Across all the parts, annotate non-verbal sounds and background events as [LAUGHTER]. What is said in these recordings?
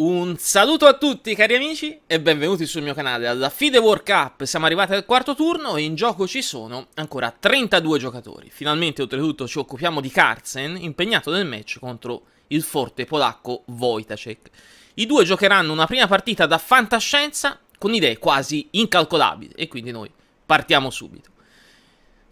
Un saluto a tutti cari amici e benvenuti sul mio canale alla FIDE World Cup, siamo arrivati al quarto turno e in gioco ci sono ancora 32 giocatori. Finalmente oltretutto ci occupiamo di Carlsen, impegnato nel match contro il forte polacco Wojtacek. I due giocheranno una prima partita da fantascienza con idee quasi incalcolabili e quindi noi partiamo subito.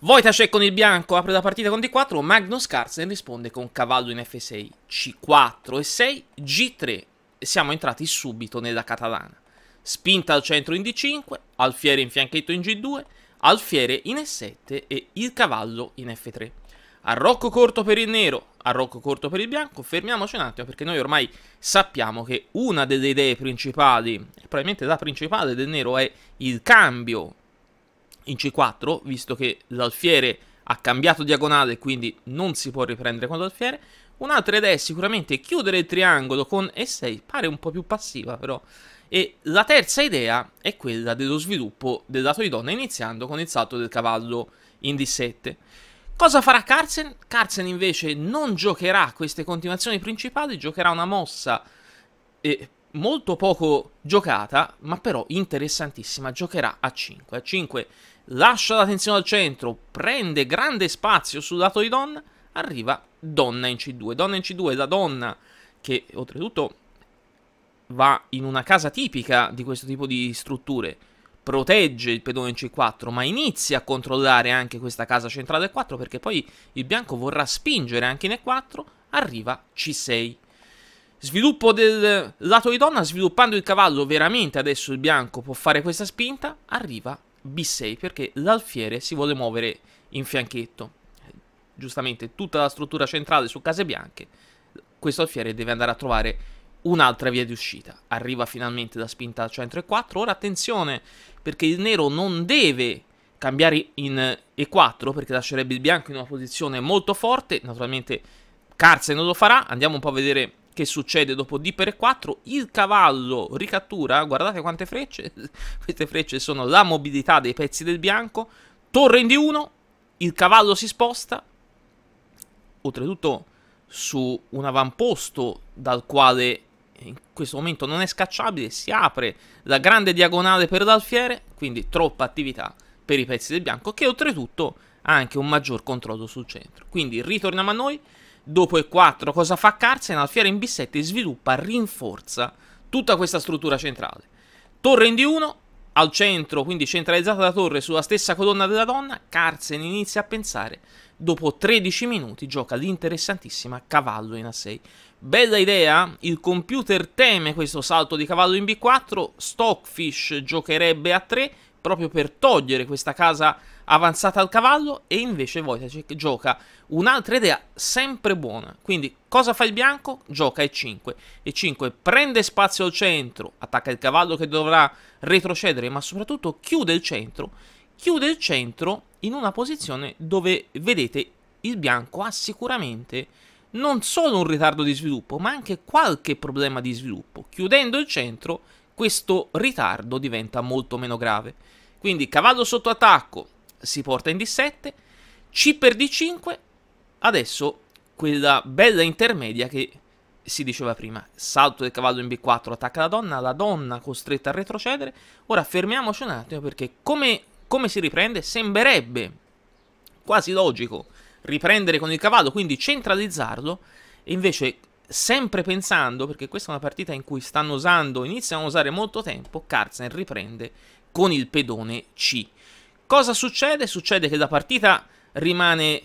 Wojtacek con il bianco apre la partita con D4, Magnus Carlsen risponde con cavallo in F6, C4 e 6, G3 siamo entrati subito nella catalana. Spinta al centro in D5, alfiere in fianchetto in G2, alfiere in E7 e il cavallo in F3. Arrocco corto per il nero, arrocco corto per il bianco, fermiamoci un attimo perché noi ormai sappiamo che una delle idee principali, probabilmente la principale del nero, è il cambio in C4, visto che l'alfiere ha cambiato diagonale quindi non si può riprendere con l'alfiere, Un'altra idea è sicuramente chiudere il triangolo con E6, pare un po' più passiva però. E la terza idea è quella dello sviluppo del lato di donna, iniziando con il salto del cavallo in D7. Cosa farà Carlsen? Carlsen invece non giocherà queste continuazioni principali, giocherà una mossa eh, molto poco giocata, ma però interessantissima, giocherà a 5. A 5 lascia la tensione al centro, prende grande spazio sul lato di donna, arriva donna in C2. Donna in C2 è la donna che oltretutto va in una casa tipica di questo tipo di strutture, protegge il pedone in C4, ma inizia a controllare anche questa casa centrale E4 perché poi il bianco vorrà spingere anche in E4, arriva C6. Sviluppo del lato di donna, sviluppando il cavallo, veramente adesso il bianco può fare questa spinta, arriva B6 perché l'alfiere si vuole muovere in fianchetto giustamente tutta la struttura centrale su Case Bianche, questo alfiere deve andare a trovare un'altra via di uscita. Arriva finalmente la spinta al centro E4. Ora attenzione, perché il nero non deve cambiare in E4, perché lascerebbe il bianco in una posizione molto forte. Naturalmente Carsen non lo farà. Andiamo un po' a vedere che succede dopo D per E4. Il cavallo ricattura, guardate quante frecce. [LAUGHS] Queste frecce sono la mobilità dei pezzi del bianco. Torre in D1, il cavallo si sposta, oltretutto su un avamposto dal quale in questo momento non è scacciabile, si apre la grande diagonale per l'alfiere, quindi troppa attività per i pezzi del bianco che oltretutto ha anche un maggior controllo sul centro. Quindi ritorniamo a noi, dopo E4 cosa fa Carsen? Alfiere in B7 sviluppa, rinforza tutta questa struttura centrale. Torre in D1, al centro, quindi centralizzata la torre sulla stessa colonna della donna, Carsen inizia a pensare. Dopo 13 minuti gioca l'interessantissima cavallo in A6. Bella idea, il computer teme questo salto di cavallo in B4, Stockfish giocherebbe a 3 proprio per togliere questa casa avanzata al cavallo e invece Wojtacek gioca un'altra idea sempre buona. Quindi cosa fa il bianco? Gioca E5. E5 prende spazio al centro, attacca il cavallo che dovrà retrocedere, ma soprattutto chiude il centro. Chiude il centro in una posizione dove vedete il bianco ha sicuramente non solo un ritardo di sviluppo, ma anche qualche problema di sviluppo. Chiudendo il centro questo ritardo diventa molto meno grave. Quindi cavallo sotto attacco, si porta in D7, C per D5, adesso quella bella intermedia che si diceva prima, salto del cavallo in B4, attacca la donna, la donna costretta a retrocedere, ora fermiamoci un attimo perché come, come si riprende sembrerebbe quasi logico riprendere con il cavallo, quindi centralizzarlo, e invece sempre pensando, perché questa è una partita in cui stanno usando, iniziano a usare molto tempo, Carlsen riprende con il pedone C. Cosa succede? Succede che la partita rimane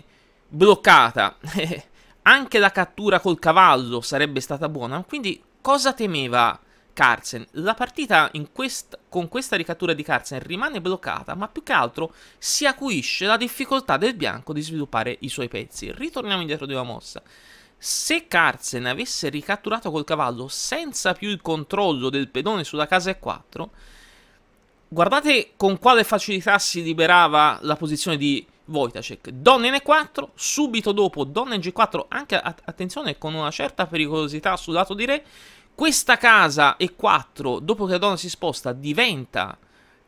bloccata. [LAUGHS] Anche la cattura col cavallo sarebbe stata buona. Quindi cosa temeva Carlsen? La partita quest con questa ricattura di Carlsen rimane bloccata, ma più che altro si acuisce la difficoltà del bianco di sviluppare i suoi pezzi. Ritorniamo indietro di una mossa. Se Carlsen avesse ricatturato col cavallo senza più il controllo del pedone sulla casa E4, guardate con quale facilità si liberava la posizione di Wojtacek. Donna in E4, subito dopo donna in G4, anche attenzione con una certa pericolosità sul lato di re. Questa casa E4, dopo che la donna si sposta, diventa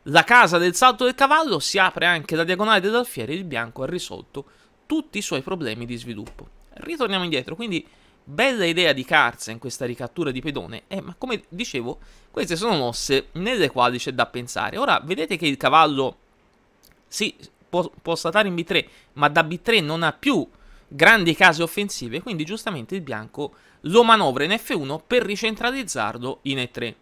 la casa del salto del cavallo, si apre anche la diagonale dell'alfiere e il bianco ha risolto tutti i suoi problemi di sviluppo. Ritorniamo indietro, quindi bella idea di Carza in questa ricattura di pedone, eh, ma come dicevo queste sono mosse nelle quali c'è da pensare. Ora vedete che il cavallo sì, può, può statare in B3, ma da B3 non ha più grandi case offensive, quindi giustamente il bianco lo manovra in F1 per ricentralizzarlo in E3.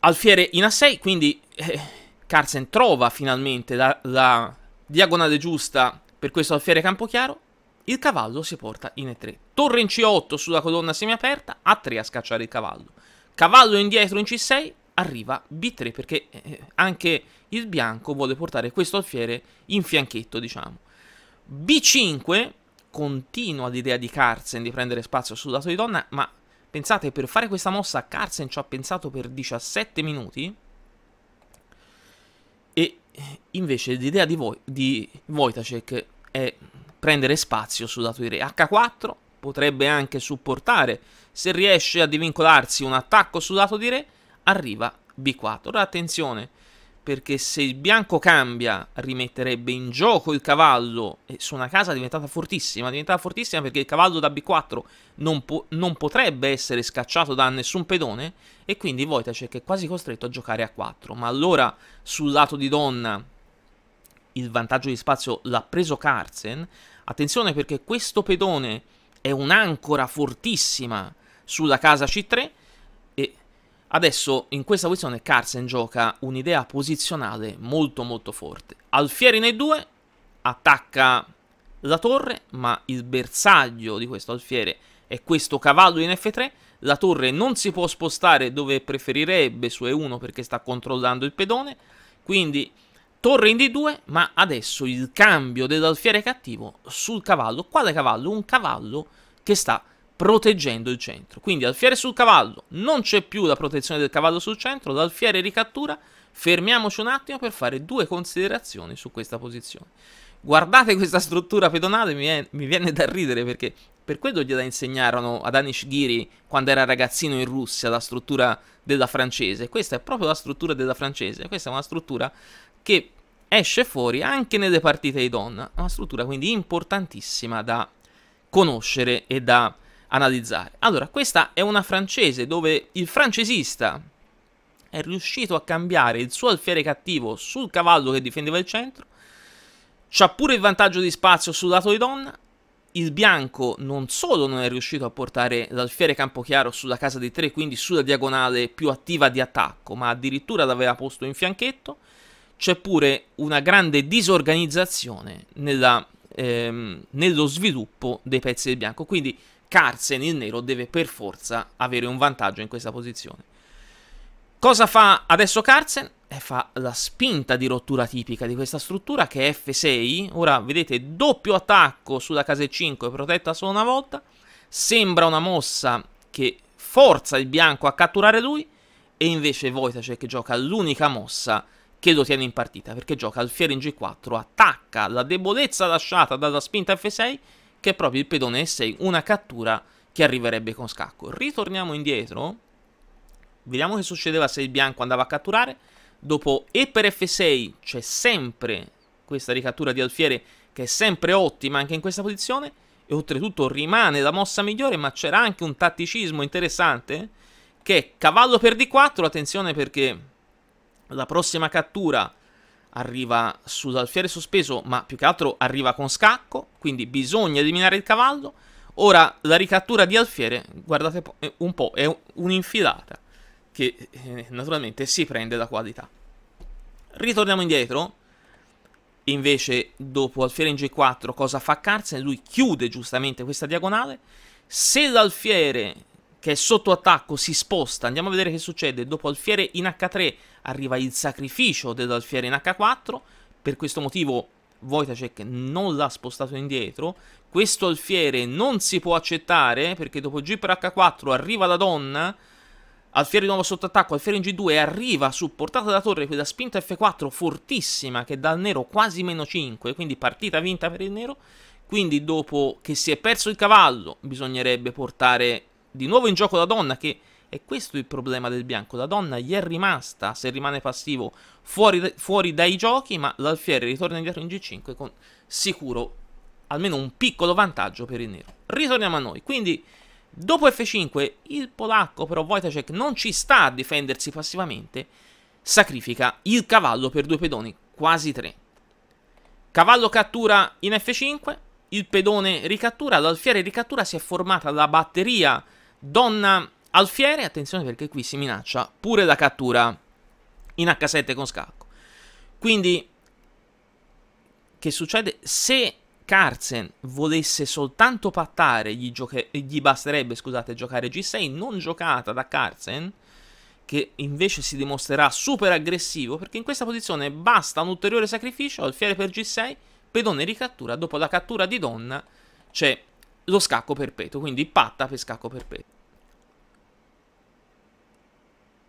Alfiere in A6, quindi eh, Carlsen trova finalmente la, la diagonale giusta per questo alfiere campochiaro, il cavallo si porta in E3. Torre in C8 sulla colonna semiaperta, A3 a scacciare il cavallo. Cavallo indietro in C6, arriva B3 perché eh, eh, anche il bianco vuole portare questo alfiere in fianchetto, diciamo. B5 continua l'idea di Carsen di prendere spazio sul lato di donna, ma pensate, per fare questa mossa Carsen ci ha pensato per 17 minuti e eh, invece l'idea di, Vo di Wojtacek è prendere spazio su dato di re. H4 potrebbe anche supportare, se riesce a divincolarsi un attacco su dato di re, arriva B4. Ora attenzione, perché se il bianco cambia rimetterebbe in gioco il cavallo e su una casa è diventata fortissima, è diventata fortissima perché il cavallo da B4 non, po non potrebbe essere scacciato da nessun pedone e quindi Wojtacek è quasi costretto a giocare a 4, ma allora sul lato di donna il vantaggio di spazio l'ha preso Carlsen, Attenzione perché questo pedone è un'ancora fortissima sulla casa C3 e adesso in questa posizione Carsen gioca un'idea posizionale molto molto forte. Alfieri in E2 attacca la torre ma il bersaglio di questo alfiere è questo cavallo in F3 la torre non si può spostare dove preferirebbe su E1 perché sta controllando il pedone quindi Torre in D2, ma adesso il cambio dell'alfiere cattivo sul cavallo. Quale cavallo? Un cavallo che sta proteggendo il centro. Quindi alfiere sul cavallo, non c'è più la protezione del cavallo sul centro, l'alfiere ricattura. Fermiamoci un attimo per fare due considerazioni su questa posizione. Guardate questa struttura pedonale, mi, è, mi viene da ridere perché per quello gliela insegnarono ad Anish Giri quando era ragazzino in Russia, la struttura della francese. Questa è proprio la struttura della francese, questa è una struttura che esce fuori anche nelle partite di donna, una struttura quindi importantissima da conoscere e da analizzare. Allora, questa è una francese dove il francesista è riuscito a cambiare il suo alfiere cattivo sul cavallo che difendeva il centro, c'ha pure il vantaggio di spazio sul lato di donna, il bianco non solo non è riuscito a portare l'alfiere Campochiaro sulla casa di 3, quindi sulla diagonale più attiva di attacco, ma addirittura l'aveva posto in fianchetto, c'è pure una grande disorganizzazione nella, ehm, nello sviluppo dei pezzi del bianco. Quindi Carsen, il nero, deve per forza avere un vantaggio in questa posizione. Cosa fa adesso Carsen? Eh, fa la spinta di rottura tipica di questa struttura che è F6. Ora vedete doppio attacco sulla casa 5 protetta solo una volta. Sembra una mossa che forza il bianco a catturare lui e invece Wojtacek gioca l'unica mossa Chiedo tiene in partita perché gioca alfiere in G4, attacca la debolezza lasciata dalla spinta F6 che è proprio il pedone E6, una cattura che arriverebbe con scacco. Ritorniamo indietro, vediamo che succedeva se il bianco andava a catturare, dopo E per F6 c'è sempre questa ricattura di alfiere che è sempre ottima anche in questa posizione e oltretutto rimane la mossa migliore ma c'era anche un tatticismo interessante che è cavallo per D4, attenzione perché la prossima cattura arriva su alfiere sospeso, ma più che altro arriva con scacco, quindi bisogna eliminare il cavallo. Ora la ricattura di alfiere, guardate eh, un po', è un'infilata che eh, naturalmente si prende la qualità. Ritorniamo indietro. Invece dopo alfiere in G4 cosa fa Carsen? Lui chiude giustamente questa diagonale. Se l'alfiere che è sotto attacco, si sposta, andiamo a vedere che succede, dopo alfiere in H3 arriva il sacrificio dell'alfiere in H4, per questo motivo Wojtacek non l'ha spostato indietro, questo alfiere non si può accettare perché dopo G per H4 arriva la donna, alfiere di nuovo sotto attacco, alfiere in G2 arriva supportata da torre quella spinta F4 fortissima che dà al nero quasi meno 5, quindi partita vinta per il nero, quindi dopo che si è perso il cavallo bisognerebbe portare di nuovo in gioco la donna che è questo il problema del bianco. La donna gli è rimasta, se rimane passivo, fuori, fuori dai giochi, ma l'alfiere ritorna indietro in G5 con sicuro almeno un piccolo vantaggio per il nero. Ritorniamo a noi. Quindi, dopo F5, il polacco però Wojtacek non ci sta a difendersi passivamente, sacrifica il cavallo per due pedoni, quasi tre. Cavallo cattura in F5, il pedone ricattura, l'alfiere ricattura, si è formata la batteria Donna alfiere, attenzione perché qui si minaccia pure la cattura in H7 con scacco. Quindi, che succede? Se Carlsen volesse soltanto pattare, gli, gli, basterebbe scusate, giocare G6, non giocata da Carlsen, che invece si dimostrerà super aggressivo, perché in questa posizione basta un ulteriore sacrificio, alfiere per G6, pedone ricattura, dopo la cattura di donna c'è lo scacco perpetuo, quindi patta per scacco perpetuo.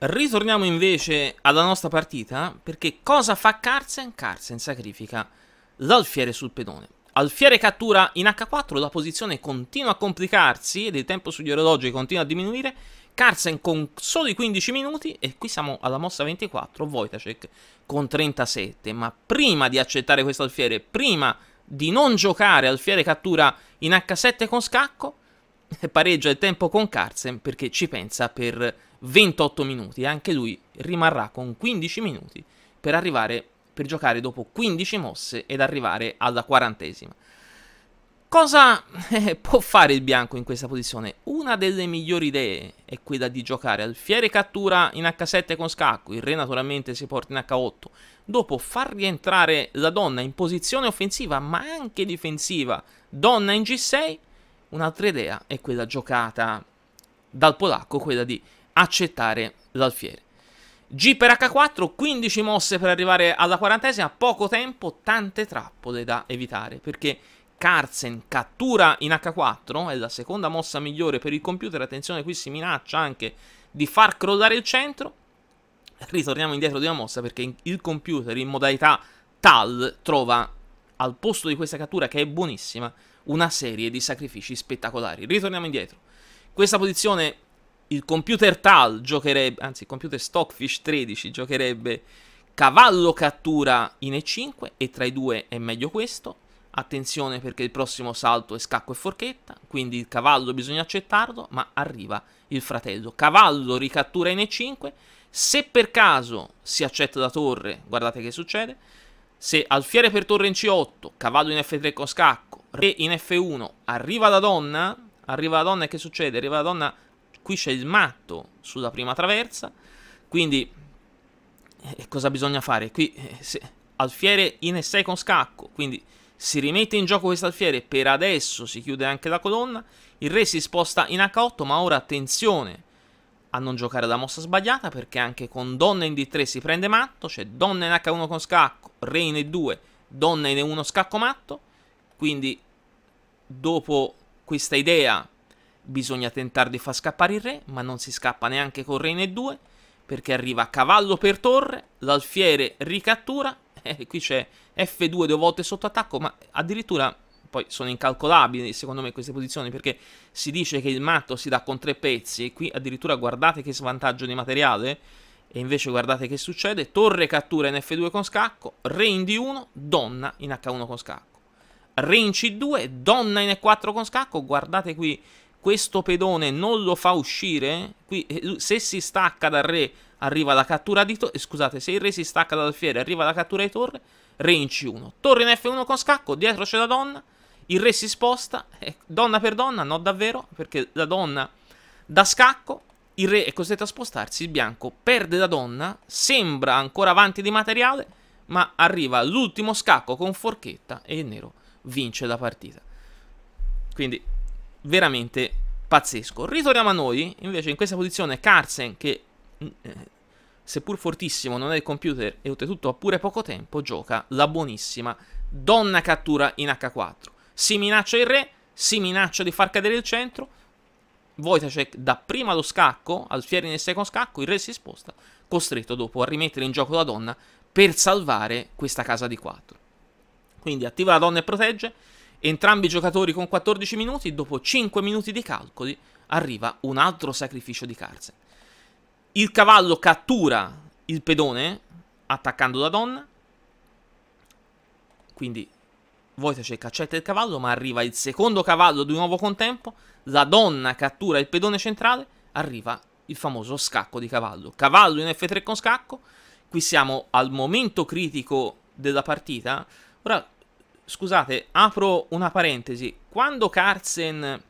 Ritorniamo invece alla nostra partita, perché cosa fa Carsen? Carsen sacrifica l'alfiere sul pedone. Alfiere cattura in H4, la posizione continua a complicarsi ed il tempo sugli orologi continua a diminuire. Carsen con soli 15 minuti e qui siamo alla mossa 24, Wojtacek con 37. Ma prima di accettare questo alfiere, prima di di non giocare al fiere cattura in H7 con scacco e [LAUGHS] pareggia il tempo con Carsen perché ci pensa per 28 minuti e anche lui rimarrà con 15 minuti per arrivare per giocare dopo 15 mosse ed arrivare alla quarantesima. Cosa eh, può fare il bianco in questa posizione? Una delle migliori idee è quella di giocare alfiere cattura in H7 con scacco, il re naturalmente si porta in H8, dopo far rientrare la donna in posizione offensiva ma anche difensiva, donna in G6, un'altra idea è quella giocata dal polacco, quella di accettare l'alfiere. G per H4, 15 mosse per arrivare alla quarantesima, poco tempo, tante trappole da evitare, perché Carsen cattura in H4, è la seconda mossa migliore per il computer, attenzione qui si minaccia anche di far crollare il centro, ritorniamo indietro di una mossa perché il computer in modalità TAL trova al posto di questa cattura che è buonissima una serie di sacrifici spettacolari. Ritorniamo indietro. Questa posizione il computer TAL giocherebbe, anzi il computer Stockfish 13 giocherebbe cavallo cattura in E5 e tra i due è meglio questo, Attenzione perché il prossimo salto è scacco e forchetta, quindi il cavallo bisogna accettarlo, ma arriva il fratello. Cavallo ricattura in E5, se per caso si accetta da torre, guardate che succede, se alfiere per torre in C8, cavallo in F3 con scacco, re in F1, arriva la donna, arriva la donna e che succede? Arriva la donna, qui c'è il matto sulla prima traversa, quindi eh, cosa bisogna fare? Qui eh, se, alfiere in E6 con scacco, quindi si rimette in gioco questa alfiere, per adesso si chiude anche la colonna. Il re si sposta in H8, ma ora attenzione a non giocare la mossa sbagliata, perché anche con donna in D3 si prende matto, cioè donna in H1 con scacco, re in E2, donna in E1 scacco matto. Quindi dopo questa idea bisogna tentare di far scappare il re, ma non si scappa neanche con re in E2, perché arriva cavallo per torre, l'alfiere ricattura, eh, qui c'è F2 due volte sotto attacco, ma addirittura poi sono incalcolabili secondo me queste posizioni perché si dice che il matto si dà con tre pezzi e qui addirittura guardate che svantaggio di materiale e invece guardate che succede, torre cattura in F2 con scacco, re in D1, donna in H1 con scacco, re in C2, donna in E4 con scacco, guardate qui questo pedone non lo fa uscire, qui eh, se si stacca dal re arriva la cattura di torre, eh, scusate, se il re si stacca dal fiere arriva la cattura di torre, re in C1, torre in F1 con scacco, dietro c'è la donna, il re si sposta, eh, donna per donna, no davvero, perché la donna da scacco, il re è costretto a spostarsi, il bianco perde la donna, sembra ancora avanti di materiale, ma arriva l'ultimo scacco con forchetta e il nero vince la partita. Quindi veramente pazzesco. Ritorniamo a noi, invece in questa posizione Carsen che Mm, eh, seppur fortissimo non è il computer e oltretutto ha pure poco tempo, gioca la buonissima donna cattura in H4. Si minaccia il re, si minaccia di far cadere il centro, Wojtacek dà prima lo scacco, Alfieri nel secondo scacco, il re si sposta, costretto dopo a rimettere in gioco la donna per salvare questa casa di 4. Quindi attiva la donna e protegge, entrambi i giocatori con 14 minuti, dopo 5 minuti di calcoli arriva un altro sacrificio di Carzen. Il cavallo cattura il pedone attaccando la donna. Quindi Wojtacek accetta il cavallo, ma arriva il secondo cavallo di nuovo con tempo. La donna cattura il pedone centrale, arriva il famoso scacco di cavallo. Cavallo in F3 con scacco. Qui siamo al momento critico della partita. Ora, scusate, apro una parentesi. Quando Carlsen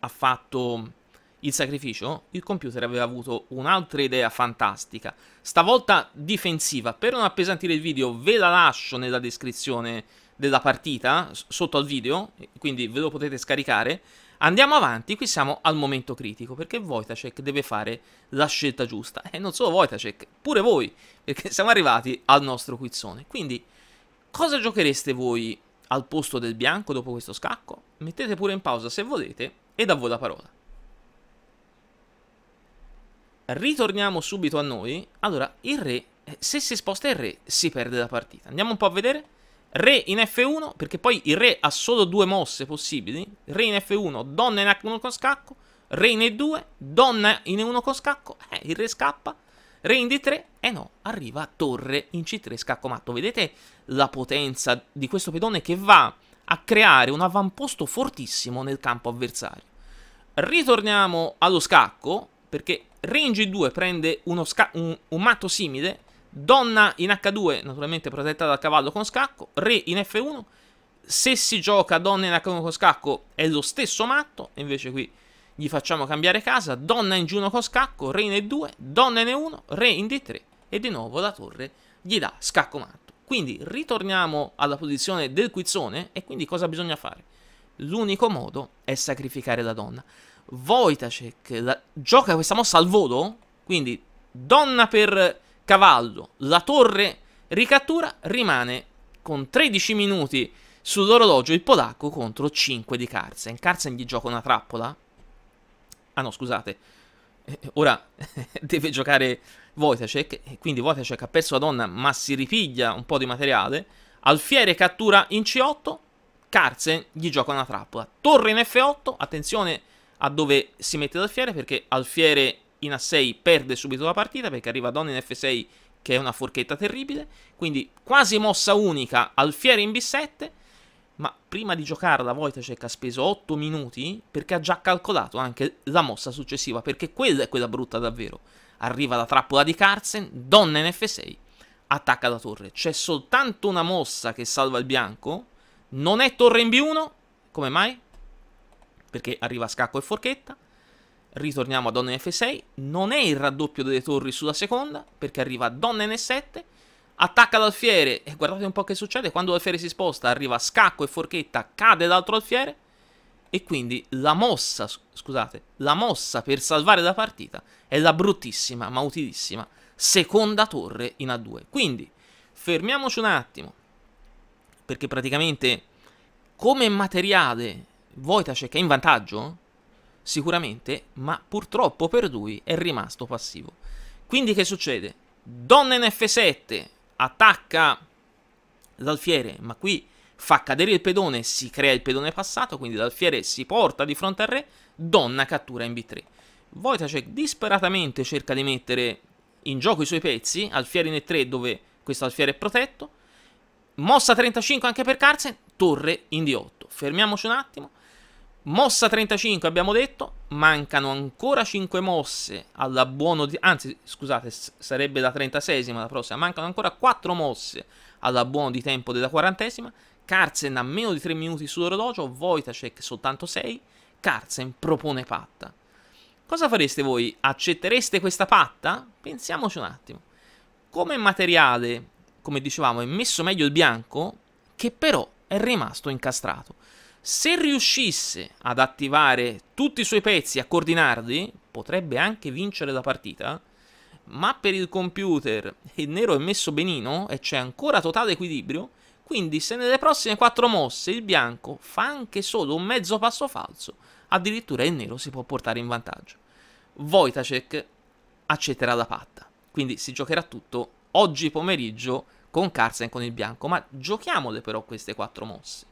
ha fatto il sacrificio, il computer aveva avuto un'altra idea fantastica, stavolta difensiva. Per non appesantire il video ve la lascio nella descrizione della partita, sotto al video, quindi ve lo potete scaricare. Andiamo avanti, qui siamo al momento critico, perché Wojtacek deve fare la scelta giusta. E eh, non solo Wojtacek, pure voi, perché [LAUGHS] siamo arrivati al nostro quizzone. Quindi, cosa giochereste voi al posto del bianco dopo questo scacco? Mettete pure in pausa se volete e da voi la parola ritorniamo subito a noi. Allora, il re, eh, se si sposta il re, si perde la partita. Andiamo un po' a vedere. Re in F1, perché poi il re ha solo due mosse possibili. Re in F1, donna in H1 con scacco. Re in E2, donna in E1 con scacco. Eh, il re scappa. Re in D3, eh no, arriva torre in C3 scacco matto. Vedete la potenza di questo pedone che va a creare un avamposto fortissimo nel campo avversario. Ritorniamo allo scacco, perché Range 2 prende un, un matto simile, Donna in H2, naturalmente protetta dal cavallo con scacco, Re in F1, se si gioca Donna in H1 con scacco è lo stesso matto, invece qui gli facciamo cambiare casa, Donna in G1 con scacco, Re in E2, Donna in E1, Re in D3 e di nuovo la torre gli dà scacco matto. Quindi ritorniamo alla posizione del quizzone e quindi cosa bisogna fare? L'unico modo è sacrificare la donna. Wojtacek la... gioca questa mossa al volo, quindi donna per cavallo, la torre ricattura, rimane con 13 minuti sull'orologio il polacco contro 5 di Carsen. Carsen gli gioca una trappola? Ah no, scusate. Eh, ora [LAUGHS] deve giocare Wojtacek, quindi Wojtacek ha perso la donna ma si ripiglia un po' di materiale. Alfiere cattura in C8, Carsen gli gioca una trappola. Torre in F8, attenzione a dove si mette Alfiere perché Alfiere in A6 perde subito la partita perché arriva Donna in F6 che è una forchetta terribile, quindi quasi mossa unica Alfiere in B7, ma prima di giocarla Wojtacek ha speso 8 minuti perché ha già calcolato anche la mossa successiva, perché quella è quella brutta davvero. Arriva la trappola di Carlsen, Donna in F6, attacca la torre. C'è soltanto una mossa che salva il bianco, non è torre in B1, come mai? perché arriva Scacco e Forchetta. Ritorniamo a Donna F6, non è il raddoppio delle torri sulla seconda, perché arriva Donna N7, attacca l'alfiere e guardate un po' che succede, quando l'alfiere si sposta arriva Scacco e Forchetta, cade l'altro alfiere e quindi la mossa, scusate, la mossa per salvare la partita è la bruttissima ma utilissima seconda torre in A2. Quindi fermiamoci un attimo perché praticamente come materiale Wojtacek è in vantaggio? Sicuramente, ma purtroppo per lui è rimasto passivo. Quindi che succede? Donna in F7 attacca l'alfiere, ma qui fa cadere il pedone, si crea il pedone passato, quindi l'alfiere si porta di fronte al re, donna cattura in B3. Wojtacek disperatamente cerca di mettere in gioco i suoi pezzi, alfiere in E3 dove questo alfiere è protetto, mossa 35 anche per Carlsen, torre in D8. Fermiamoci un attimo, Mossa 35 abbiamo detto, mancano ancora 5 mosse alla buono di... anzi scusate sarebbe la 36 la prossima, mancano ancora 4 mosse alla buono di tempo della 40 esima Carzen ha meno di 3 minuti sull'orologio, Wojtacek soltanto 6, Carzen propone patta. Cosa fareste voi? Accettereste questa patta? Pensiamoci un attimo. Come materiale, come dicevamo, è messo meglio il bianco, che però è rimasto incastrato. Se riuscisse ad attivare tutti i suoi pezzi, a coordinarli, potrebbe anche vincere la partita. Ma per il computer il nero è messo benino e c'è ancora totale equilibrio. Quindi se nelle prossime 4 mosse il bianco fa anche solo un mezzo passo falso, addirittura il nero si può portare in vantaggio. Wojtacek accetterà la patta, quindi si giocherà tutto oggi pomeriggio con Carsen con il bianco, ma giochiamole però queste 4 mosse.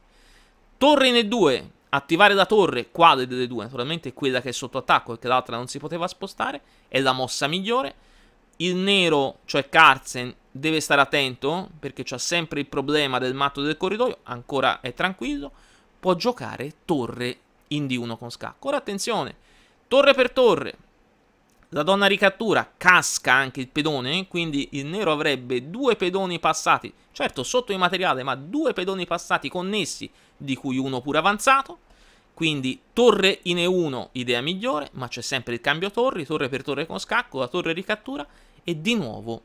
Torre in E2, attivare la torre, quale delle due? Naturalmente quella che è sotto attacco perché l'altra non si poteva spostare, è la mossa migliore. Il nero, cioè Carsen, deve stare attento perché c'ha sempre il problema del matto del corridoio, ancora è tranquillo. Può giocare torre in D1 con scacco. Ora attenzione, torre per torre. La donna ricattura, casca anche il pedone, quindi il nero avrebbe due pedoni passati, certo sotto il materiale, ma due pedoni passati connessi di cui uno pure avanzato. Quindi torre in E1, idea migliore, ma c'è sempre il cambio torri, torre per torre con scacco, la torre ricattura e di nuovo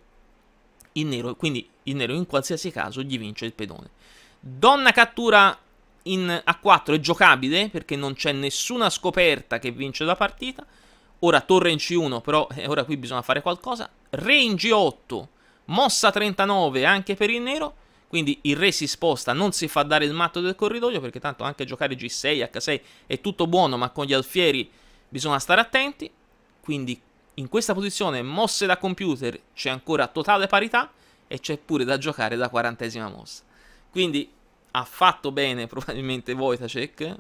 il nero. Quindi il nero in qualsiasi caso gli vince il pedone. Donna cattura in A4 è giocabile perché non c'è nessuna scoperta che vince la partita. Ora torre in C1, però eh, ora qui bisogna fare qualcosa. Re in G8, mossa 39 anche per il nero quindi il re si sposta, non si fa dare il matto del corridoio perché tanto anche giocare G6, H6 è tutto buono ma con gli alfieri bisogna stare attenti, quindi in questa posizione mosse da computer c'è ancora totale parità e c'è pure da giocare la quarantesima mossa. Quindi ha fatto bene probabilmente Wojtacek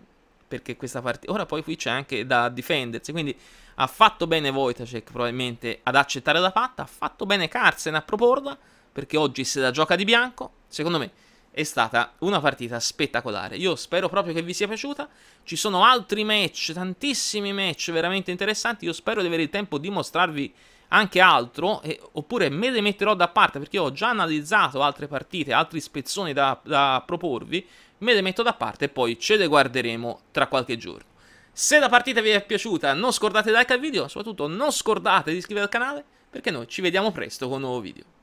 perché questa partita... Ora poi qui c'è anche da difendersi, quindi ha fatto bene Wojtacek probabilmente ad accettare la patta, ha fatto bene Carsen a proporla, perché oggi se la gioca di bianco, secondo me è stata una partita spettacolare. Io spero proprio che vi sia piaciuta. Ci sono altri match, tantissimi match veramente interessanti. Io spero di avere il tempo di mostrarvi anche altro, eh, oppure me le metterò da parte perché ho già analizzato altre partite, altri spezzoni da, da proporvi. Me le metto da parte e poi ce le guarderemo tra qualche giorno. Se la partita vi è piaciuta, non scordate di like al video, soprattutto non scordate di iscrivervi al canale perché noi ci vediamo presto con un nuovo video.